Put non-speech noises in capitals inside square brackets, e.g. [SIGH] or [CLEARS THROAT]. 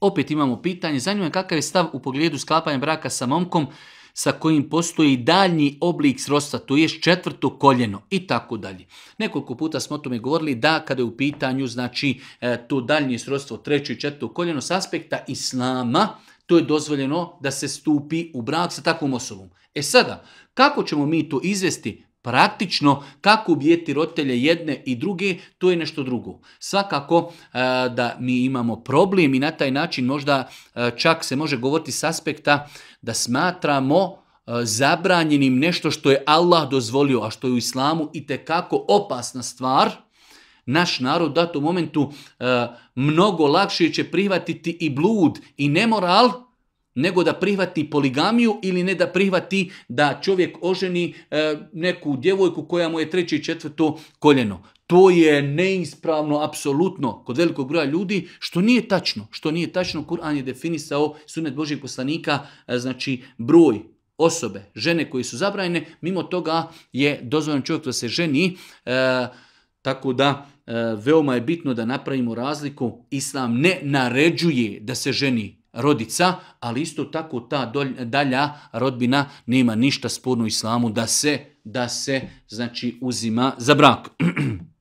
Opet imamo pitanje, zanima je kakav je stav u pogledu sklapanja braka sa momkom sa kojim postoji daljnji oblik srodstva, to je četvrto koljeno i tako dalje. Nekoliko puta smo o tome govorili da kada je u pitanju znači e, to daljnje srodstvo treće i četvrto koljeno s aspekta islama, to je dozvoljeno da se stupi u brak sa takvom osobom. E sada, kako ćemo mi to izvesti? praktično kako ubijeti roditelje jedne i druge, to je nešto drugo. Svakako e, da mi imamo problem i na taj način možda e, čak se može govoriti s aspekta da smatramo e, zabranjenim nešto što je Allah dozvolio, a što je u islamu i kako opasna stvar, naš narod da u momentu mnogo lakše će prihvatiti i blud i nemoral, nego da prihvati poligamiju ili ne da prihvati da čovjek oženi e, neku djevojku koja mu je treći i četvrto koljeno. To je neispravno, apsolutno, kod velikog broja ljudi, što nije tačno. Što nije tačno, Kur'an je definisao sunet Božih poslanika, e, znači broj osobe, žene koje su zabranjene, mimo toga je dozvoljen čovjek da se ženi, e, tako da veoma je bitno da napravimo razliku. Islam ne naređuje da se ženi, rodica, ali isto tako ta dalja rodbina nema ništa sporno islamu da se, da se znači uzima za brak. [CLEARS THROAT]